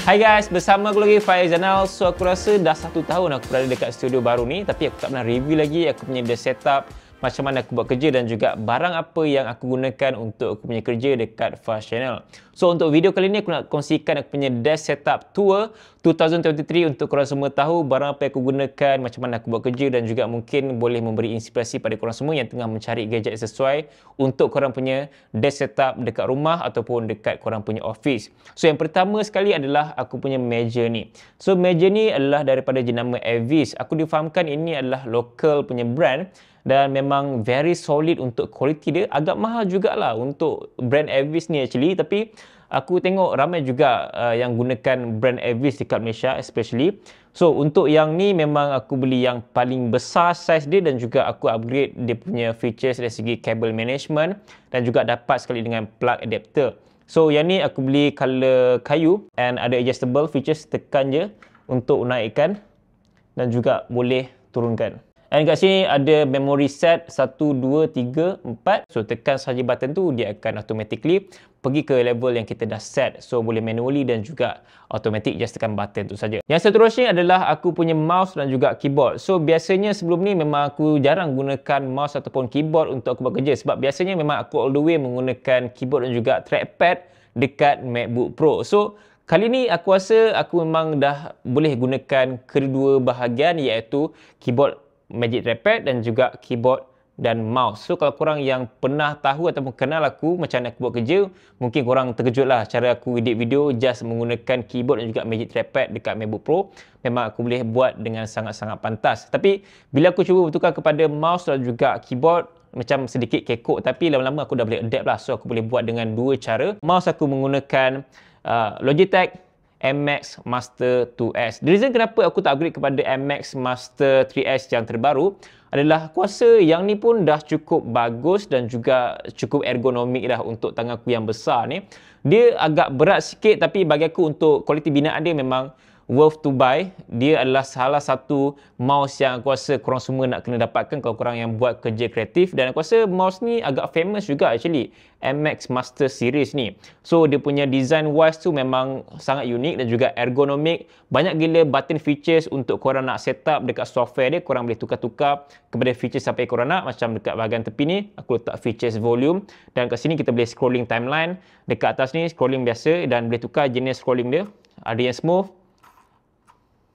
Hai guys, bersama aku lagi Faiz Zainal. So aku rasa dah satu tahun aku berada dekat studio baru ni tapi aku tak pernah review lagi aku punya dia setup macam mana aku buat kerja dan juga barang apa yang aku gunakan untuk aku punya kerja dekat Fast Channel. So untuk video kali ni aku nak kongsikan aku punya desk setup tour 2023 untuk korang semua tahu barang apa yang aku gunakan, macam mana aku buat kerja dan juga mungkin boleh memberi inspirasi pada korang semua yang tengah mencari gadget sesuai untuk korang punya desk setup dekat rumah ataupun dekat korang punya office. So yang pertama sekali adalah aku punya meja ni. So meja ni adalah daripada jenama Avis. Aku difahamkan ini adalah local punya brand dan memang very solid untuk kualiti dia agak mahal jugalah untuk brand Avis ni actually tapi aku tengok ramai juga uh, yang gunakan brand Avis dekat Malaysia especially. So untuk yang ni memang aku beli yang paling besar size dia dan juga aku upgrade dia punya features dari segi cable management dan juga dapat sekali dengan plug adapter. So yang ni aku beli color kayu and ada adjustable features tekan je untuk naikkan dan juga boleh turunkan. And kat sini ada memory set 1, 2, 3, 4. So tekan sahaja button tu dia akan automatically pergi ke level yang kita dah set so boleh manually dan juga automatic just tekan button tu saja. Yang seterusnya adalah aku punya mouse dan juga keyboard. So biasanya sebelum ni memang aku jarang gunakan mouse ataupun keyboard untuk aku kerja, sebab biasanya memang aku all the way menggunakan keyboard dan juga trackpad dekat MacBook Pro. So Kali ni aku rasa aku memang dah boleh gunakan kedua bahagian iaitu keyboard Magic Trackpad dan juga keyboard dan mouse. So kalau korang yang pernah tahu atau kenal aku macam nak buat kerja, mungkin korang terkejutlah cara aku edit video just menggunakan keyboard dan juga magic trackpad dekat MacBook Pro. Memang aku boleh buat dengan sangat-sangat pantas. Tapi bila aku cuba bertukar kepada mouse dan juga keyboard, macam sedikit kekok tapi lama-lama aku dah boleh adapt lah. So aku boleh buat dengan dua cara. Mouse aku menggunakan uh, Logitech MX Master 2S. The reason kenapa aku tak upgrade kepada MX Master 3S yang terbaru adalah kuasa yang ni pun dah cukup bagus dan juga cukup ergonomik dah untuk tangan aku yang besar ni. Dia agak berat sikit tapi bagi aku untuk kualiti binaan dia memang worth to buy dia adalah salah satu mouse yang aku rasa korang semua nak kena dapatkan kalau korang yang buat kerja kreatif dan aku rasa mouse ni agak famous juga actually MX Master Series ni so dia punya design wise tu memang sangat unik dan juga ergonomik banyak gila button features untuk korang nak set up dekat software dia korang boleh tukar-tukar kepada features sampai yang korang nak macam dekat bahagian tepi ni aku letak features volume dan kat sini kita boleh scrolling timeline dekat atas ni scrolling biasa dan boleh tukar jenis scrolling dia ada yang smooth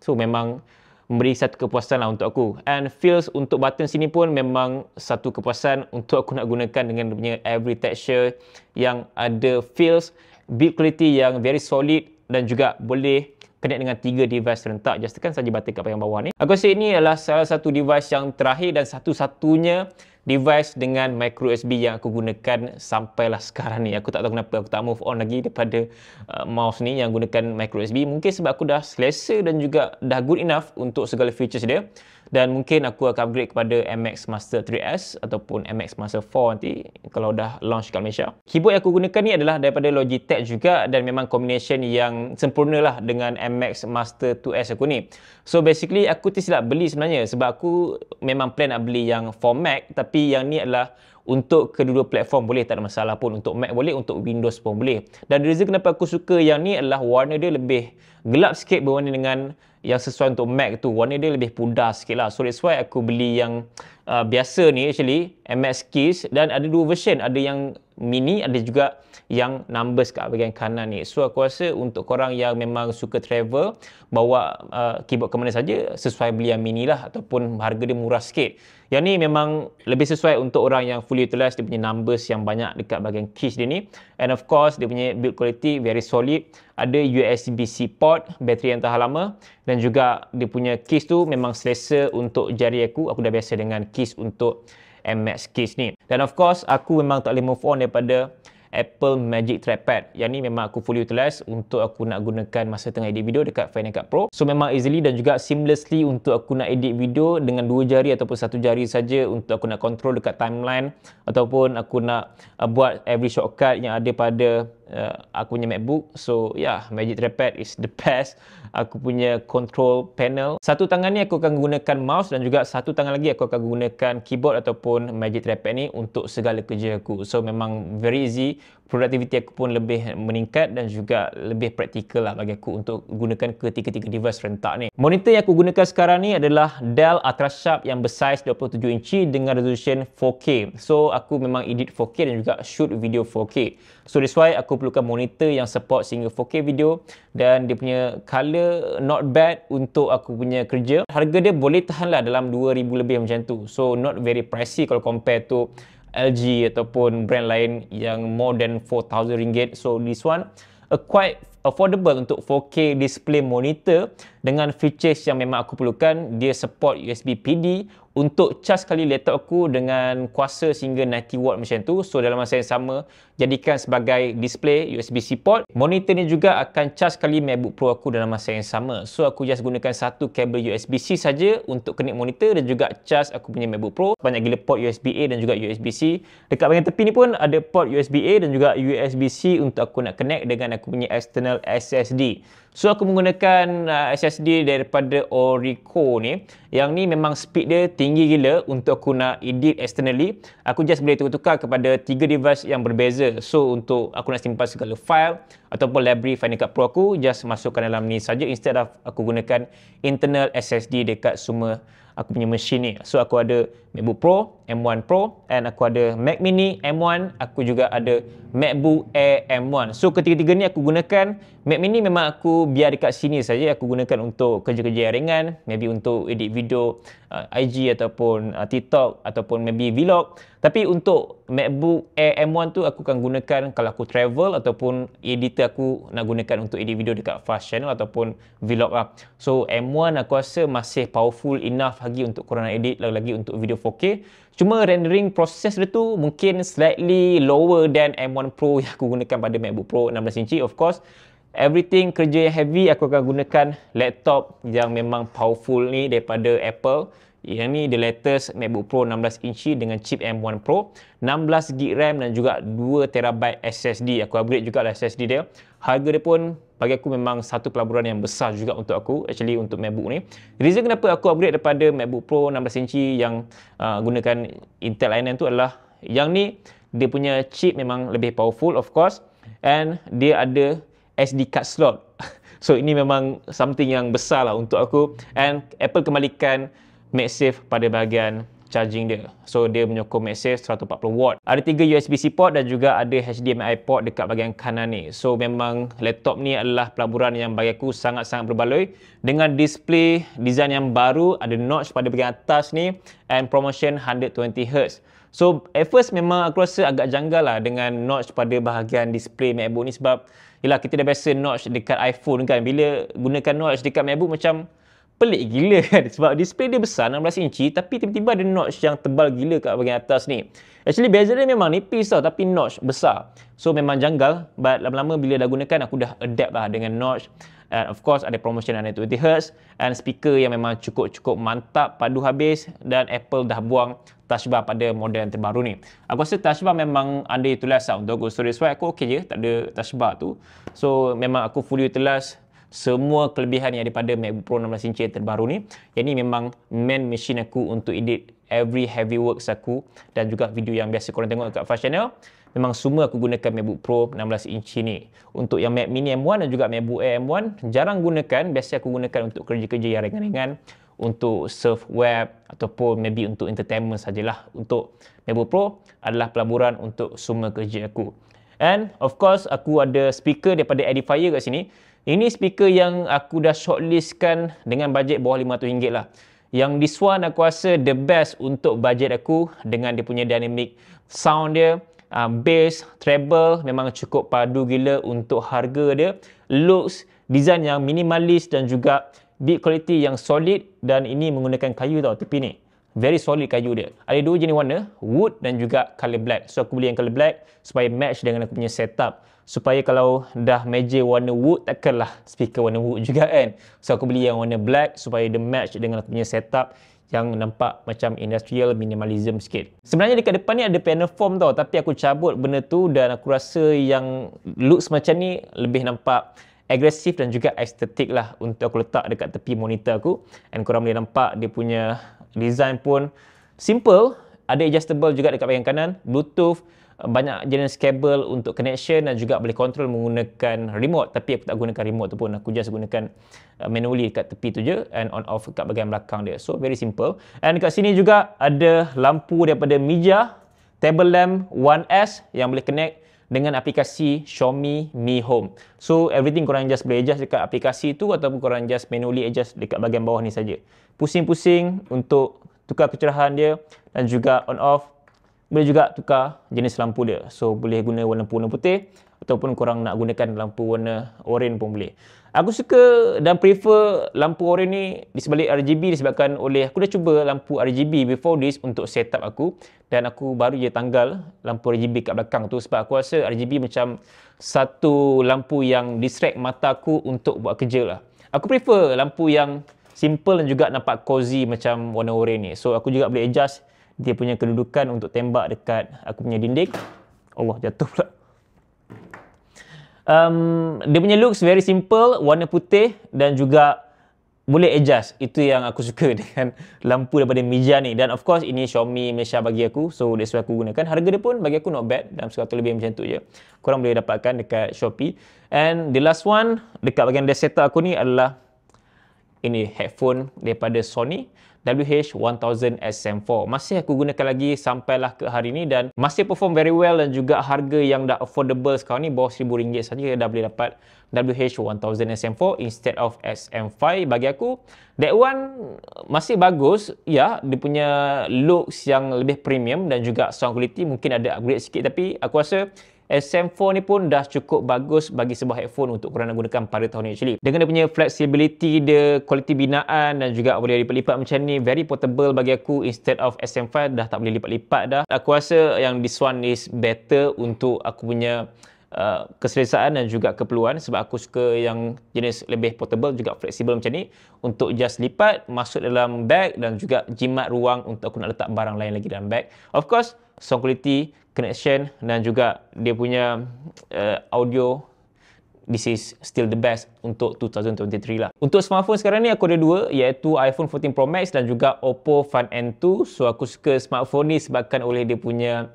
So memang memberi satu kepuasan lah untuk aku. And feels untuk button sini pun memang satu kepuasan untuk aku nak gunakan dengan dia punya every texture yang ada feels, build quality yang very solid dan juga boleh connect dengan tiga device rentak. Just tekan saja button kat bahagian bawah ni. Aku rasa ini adalah salah satu device yang terakhir dan satu-satunya device dengan micro USB yang aku gunakan sampailah sekarang ni. Aku tak tahu kenapa aku tak move on lagi daripada uh, mouse ni yang gunakan micro USB. Mungkin sebab aku dah selesa dan juga dah good enough untuk segala features dia. Dan mungkin aku akan upgrade kepada MX Master 3S ataupun MX Master 4 nanti kalau dah launch kat Malaysia. Keyboard yang aku gunakan ni adalah daripada Logitech juga dan memang combination yang sempurna lah dengan MX Master 2S aku ni. So basically aku tersilap beli sebenarnya sebab aku memang plan nak beli yang 4 Mac tapi tapi yang ni adalah untuk kedua-dua platform boleh tak ada masalah pun untuk Mac boleh untuk Windows pun boleh dan reason kenapa aku suka yang ni adalah warna dia lebih gelap sikit berbanding dengan yang sesuai untuk Mac tu warna dia lebih pudar sikit lah so that's why aku beli yang uh, biasa ni actually MS Keys dan ada dua version ada yang mini ada juga yang numbers kat bahagian kanan ni. So aku rasa untuk korang yang memang suka travel, bawa uh, keyboard ke mana saja sesuai beli yang mini lah ataupun harga dia murah sikit. Yang ni memang lebih sesuai untuk orang yang fully utilize dia punya numbers yang banyak dekat bahagian case dia ni. And of course, dia punya build quality very solid. Ada USB-C port, bateri yang tahan lama dan juga dia punya case tu memang selesa untuk jari aku. Aku dah biasa dengan case untuk MX case ni. Dan of course, aku memang tak boleh move on daripada Apple Magic Trackpad yang ni memang aku fully utilize untuk aku nak gunakan masa tengah edit video dekat Final Cut Pro so memang easily dan juga seamlessly untuk aku nak edit video dengan dua jari ataupun satu jari saja untuk aku nak control dekat timeline ataupun aku nak uh, buat every shortcut yang ada pada Uh, aku punya MacBook. So, yeah, Magic Trackpad is the best. Aku punya control panel. Satu tangan ni aku akan gunakan mouse dan juga satu tangan lagi aku akan gunakan keyboard ataupun Magic Trackpad ni untuk segala kerja aku. So, memang very easy produktiviti aku pun lebih meningkat dan juga lebih praktikal lah bagi aku untuk gunakan ketiga-tiga device rentak ni. Monitor yang aku gunakan sekarang ni adalah Dell UltraSharp yang bersaiz 27 inci dengan resolution 4K. So aku memang edit 4K dan juga shoot video 4K. So that's why aku perlukan monitor yang support sehingga 4K video dan dia punya colour not bad untuk aku punya kerja. Harga dia boleh tahan lah dalam 2000 lebih macam tu. So not very pricey kalau compare tu LG ataupun brand lain yang more than 4000 ringgit so this one a quite affordable untuk 4K display monitor dengan features yang memang aku perlukan dia support USB PD untuk charge kali laptop aku dengan kuasa sehingga 90 watt macam tu so dalam masa yang sama jadikan sebagai display USB-C port monitor ni juga akan charge kali MacBook Pro aku dalam masa yang sama so aku just gunakan satu kabel USB-C saja untuk connect monitor dan juga charge aku punya MacBook Pro banyak gila port USB-A dan juga USB-C dekat bahagian tepi ni pun ada port USB-A dan juga USB-C untuk aku nak connect dengan aku punya external SSD So aku menggunakan uh, SSD daripada Orico ni. Yang ni memang speed dia tinggi gila untuk aku nak edit externally. Aku just boleh tukar-tukar kepada tiga device yang berbeza. So untuk aku nak simpan segala file ataupun library Final Cut Pro aku just masukkan dalam ni saja instead of aku gunakan internal SSD dekat semua aku punya mesin ni. So aku ada MacBook Pro, M1 Pro and aku ada Mac Mini M1, aku juga ada MacBook Air M1. So ketiga-tiga ni aku gunakan Mac Mini memang aku biar dekat sini saja aku gunakan untuk kerja-kerja yang ringan, maybe untuk edit video uh, IG ataupun uh, TikTok ataupun maybe vlog. Tapi untuk MacBook Air M1 tu aku akan gunakan kalau aku travel ataupun editor aku nak gunakan untuk edit video dekat Fast Channel ataupun vlog lah. So M1 aku rasa masih powerful enough lagi untuk korang nak edit lagi-lagi untuk video 4K. Cuma rendering proses dia tu mungkin slightly lower than M1 Pro yang aku gunakan pada MacBook Pro 16 inci. Of course, everything kerja yang heavy aku akan gunakan laptop yang memang powerful ni daripada Apple. Yang ni the latest MacBook Pro 16 inci dengan chip M1 Pro, 16GB RAM dan juga 2TB SSD. Aku upgrade juga lah SSD dia. Harga dia pun bagi aku memang satu pelaburan yang besar juga untuk aku actually untuk MacBook ni. Reason kenapa aku upgrade daripada MacBook Pro 16 inci yang uh, gunakan Intel i9 tu adalah yang ni dia punya chip memang lebih powerful of course and dia ada SD card slot. So ini memang something yang besar lah untuk aku and Apple kembalikan MagSafe pada bahagian charging dia. So dia menyokong MagSafe 140W. Ada tiga USB-C port dan juga ada HDMI port dekat bahagian kanan ni. So memang laptop ni adalah pelaburan yang bagi aku sangat-sangat berbaloi. Dengan display design yang baru, ada notch pada bahagian atas ni and promotion 120Hz. So at first memang aku rasa agak janggal lah dengan notch pada bahagian display MacBook ni sebab Yelah kita dah biasa notch dekat iPhone kan Bila gunakan notch dekat MacBook macam pelik gila kan sebab display dia besar 16 inci tapi tiba-tiba ada notch yang tebal gila kat bagian atas ni actually bezel dia memang nipis tau tapi notch besar so memang janggal but lama-lama bila dah gunakan aku dah adapt lah dengan notch and of course ada promotion 120Hz and speaker yang memang cukup-cukup mantap padu habis dan Apple dah buang touch bar pada model yang terbaru ni aku rasa touch bar memang under utilize lah untuk aku so that's why aku okay je tak ada touch bar tu so memang aku fully utilize semua kelebihan yang ada pada MacBook Pro 16 inci yang terbaru ni. Yang ni memang main mesin aku untuk edit every heavy works aku dan juga video yang biasa korang tengok dekat Fast Channel. Memang semua aku gunakan MacBook Pro 16 inci ni. Untuk yang Mac Mini M1 dan juga MacBook Air M1, jarang gunakan. Biasa aku gunakan untuk kerja-kerja yang ringan-ringan untuk surf web ataupun maybe untuk entertainment sajalah untuk MacBook Pro adalah pelaburan untuk semua kerja aku and of course aku ada speaker daripada Edifier kat sini ini speaker yang aku dah shortlistkan dengan bajet bawah RM500 lah. Yang this one aku rasa the best untuk bajet aku dengan dia punya dynamic sound dia. Uh, bass, treble memang cukup padu gila untuk harga dia. Looks, design yang minimalis dan juga beat quality yang solid dan ini menggunakan kayu tau tepi ni. Very solid kayu dia. Ada dua jenis warna, wood dan juga color black. So aku beli yang color black supaya match dengan aku punya setup. Supaya kalau dah meja warna wood, takkanlah speaker warna wood juga kan. So aku beli yang warna black supaya dia match dengan aku punya setup yang nampak macam industrial minimalism sikit. Sebenarnya dekat depan ni ada panel form tau tapi aku cabut benda tu dan aku rasa yang look macam ni lebih nampak agresif dan juga estetik lah untuk aku letak dekat tepi monitor aku and korang boleh nampak dia punya design pun simple ada adjustable juga dekat bahagian kanan bluetooth eh, banyak jenis kabel untuk connection dan juga boleh control menggunakan remote tapi aku tak gunakan remote tu pun aku just gunakan eh, manually dekat tepi tu je and on off dekat bagian belakang dia so very simple and dekat sini juga ada lampu daripada meja, table lamp 1S yang boleh connect dengan aplikasi Xiaomi Mi Home. So everything korang just boleh adjust dekat aplikasi tu ataupun korang just manually adjust dekat bahagian bawah ni saja. Pusing-pusing untuk tukar kecerahan dia dan juga on off boleh juga tukar jenis lampu dia. So boleh guna warna putih ataupun korang nak gunakan lampu warna oren pun boleh. Aku suka dan prefer lampu orange ni di sebalik RGB disebabkan oleh aku dah cuba lampu RGB before this untuk setup aku dan aku baru je tanggal lampu RGB kat belakang tu sebab aku rasa RGB macam satu lampu yang distract mata aku untuk buat kerja lah. Aku prefer lampu yang simple dan juga nampak cozy macam warna orange ni. So aku juga boleh adjust dia punya kedudukan untuk tembak dekat aku punya dinding. Allah jatuh pula um, dia punya looks very simple, warna putih dan juga boleh adjust. Itu yang aku suka dengan lampu daripada Mijia ni. Dan of course, ini Xiaomi Malaysia bagi aku. So, that's why aku gunakan. Harga dia pun bagi aku not bad. Dalam sekatu lebih macam tu je. Korang boleh dapatkan dekat Shopee. And the last one, dekat bagian desktop aku ni adalah ini headphone daripada Sony WH-1000SM4 masih aku gunakan lagi sampailah ke hari ni dan masih perform very well dan juga harga yang dah affordable sekarang ni bawah RM1,000 saja dah boleh dapat WH-1000SM4 instead of SM5 bagi aku that one masih bagus ya dia punya looks yang lebih premium dan juga sound quality mungkin ada upgrade sikit tapi aku rasa SM4 ni pun dah cukup bagus bagi sebuah headphone untuk korang nak gunakan pada tahun ni actually. Dengan dia punya flexibility dia, kualiti binaan dan juga boleh lipat-lipat macam ni, very portable bagi aku instead of SM5 dah tak boleh lipat-lipat dah. Aku rasa yang this one is better untuk aku punya Uh, keselesaan dan juga keperluan sebab aku suka yang jenis lebih portable juga fleksibel macam ni untuk just lipat masuk dalam bag dan juga jimat ruang untuk aku nak letak barang lain lagi dalam bag of course sound quality, connection dan juga dia punya uh, audio this is still the best untuk 2023 lah. Untuk smartphone sekarang ni aku ada dua iaitu iPhone 14 Pro Max dan juga Oppo Find N2. So aku suka smartphone ni sebabkan oleh dia punya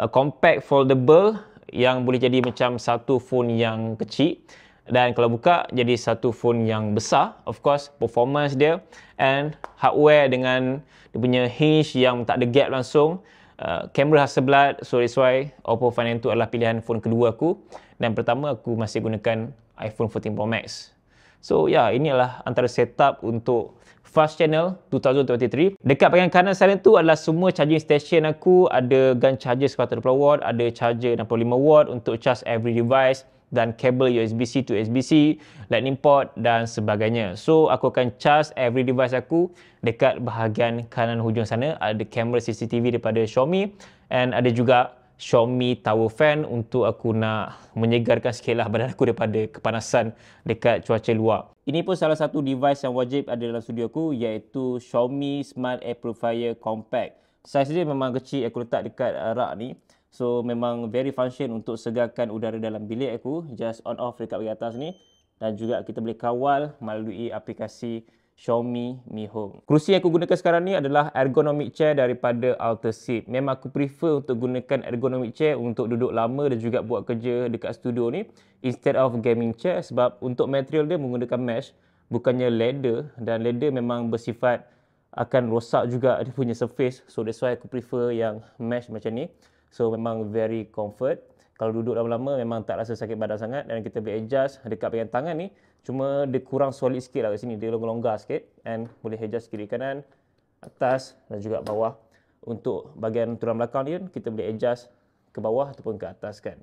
uh, compact foldable yang boleh jadi macam satu phone yang kecil dan kalau buka jadi satu phone yang besar of course performance dia and hardware dengan dia punya hinge yang tak ada gap langsung Uh, kamera Hasselblad, so that's why Oppo Find N2 adalah pilihan phone kedua aku dan pertama aku masih gunakan iPhone 14 Pro Max. So ya, yeah, ini adalah antara setup untuk Fast Channel 2023. Dekat bahagian kanan sana tu adalah semua charging station aku, ada gun charger 40 watt, ada charger 65 watt untuk charge every device dan kabel USB-C to USB-C, lightning port dan sebagainya. So aku akan charge every device aku dekat bahagian kanan hujung sana ada kamera CCTV daripada Xiaomi and ada juga Xiaomi tower fan untuk aku nak menyegarkan sikitlah badan aku daripada kepanasan dekat cuaca luar. Ini pun salah satu device yang wajib ada dalam studio aku iaitu Xiaomi Smart Air Purifier Compact. Saiz dia memang kecil aku letak dekat uh, rak ni So memang very function untuk segarkan udara dalam bilik aku. Just on off dekat bagi atas ni. Dan juga kita boleh kawal melalui aplikasi Xiaomi Mi Home. Kerusi yang aku gunakan sekarang ni adalah ergonomic chair daripada Alterseat. Memang aku prefer untuk gunakan ergonomic chair untuk duduk lama dan juga buat kerja dekat studio ni instead of gaming chair sebab untuk material dia menggunakan mesh bukannya leather dan leather memang bersifat akan rosak juga dia punya surface. So that's why aku prefer yang mesh macam ni. So memang very comfort. Kalau duduk lama-lama memang tak rasa sakit badan sangat dan kita boleh adjust dekat bahagian tangan ni. Cuma dia kurang solid sikit lah kat sini. Dia longgar-longgar sikit and boleh adjust kiri kanan, atas dan juga bawah. Untuk bahagian tulang belakang ni kan kita boleh adjust ke bawah ataupun ke atas kan.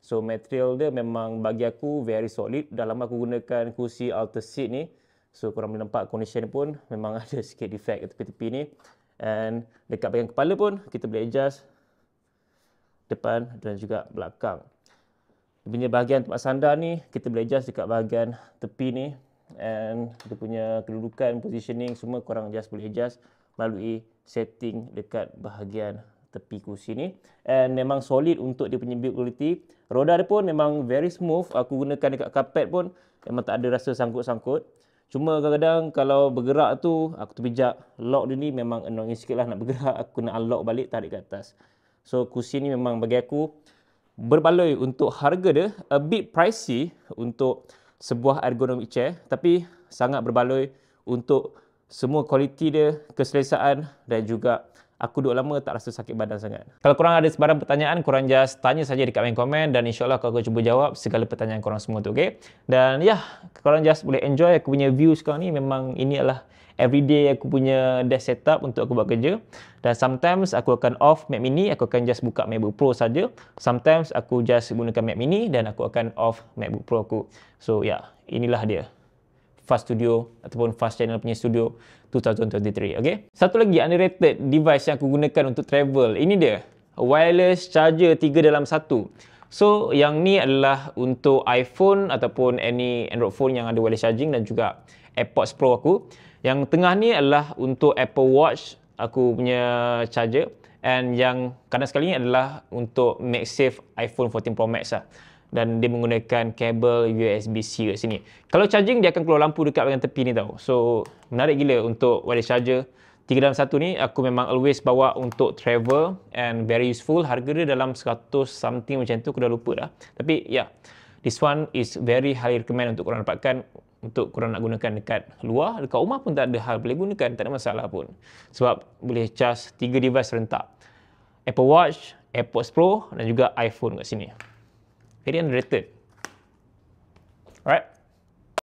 So material dia memang bagi aku very solid. Dah lama aku gunakan kursi alter seat ni. So korang boleh nampak condition pun memang ada sikit defect kat tepi-tepi ni. And dekat bahagian kepala pun kita boleh adjust depan dan juga belakang. Kita punya bahagian tempat sandar ni kita boleh adjust dekat bahagian tepi ni and kita punya kedudukan positioning semua korang just boleh adjust melalui setting dekat bahagian tepi kursi ni and memang solid untuk dia punya build quality roda dia pun memang very smooth aku gunakan dekat carpet pun memang tak ada rasa sangkut-sangkut cuma kadang-kadang kalau bergerak tu aku terpijak lock dia ni memang annoying sikit lah nak bergerak aku kena unlock balik tarik ke atas So kursi ni memang bagi aku berbaloi untuk harga dia a bit pricey untuk sebuah ergonomic chair tapi sangat berbaloi untuk semua kualiti dia, keselesaan dan juga aku duduk lama tak rasa sakit badan sangat. Kalau korang ada sebarang pertanyaan, korang just tanya saja dekat main komen dan insyaAllah aku akan cuba jawab segala pertanyaan korang semua tu, okay? Dan ya, yeah, korang just boleh enjoy aku punya view sekarang ni. Memang ini adalah Every day aku punya desk setup untuk aku buat kerja dan sometimes aku akan off Mac mini aku akan just buka MacBook Pro saja sometimes aku just gunakan Mac mini dan aku akan off MacBook Pro aku so ya yeah, inilah dia Fast Studio ataupun Fast Channel punya studio 2023 okey satu lagi underrated device yang aku gunakan untuk travel ini dia wireless charger 3 dalam 1 So yang ni adalah untuk iPhone ataupun any Android phone yang ada wireless charging dan juga AirPods Pro aku. Yang tengah ni adalah untuk Apple Watch aku punya charger and yang kanan sekali ni adalah untuk MagSafe iPhone 14 Pro Max lah dan dia menggunakan kabel USB-C kat sini. Kalau charging dia akan keluar lampu dekat bagian tepi ni tau. So menarik gila untuk wireless charger. Tiga dalam satu ni aku memang always bawa untuk travel and very useful. Harga dia dalam 100 something macam tu aku dah lupa dah. Tapi ya, yeah, this one is very highly recommend untuk korang dapatkan untuk korang nak gunakan dekat luar, dekat rumah pun tak ada hal boleh gunakan, tak ada masalah pun. Sebab boleh charge tiga device rentak. Apple Watch, AirPods Pro dan juga iPhone kat sini. Very underrated. Alright.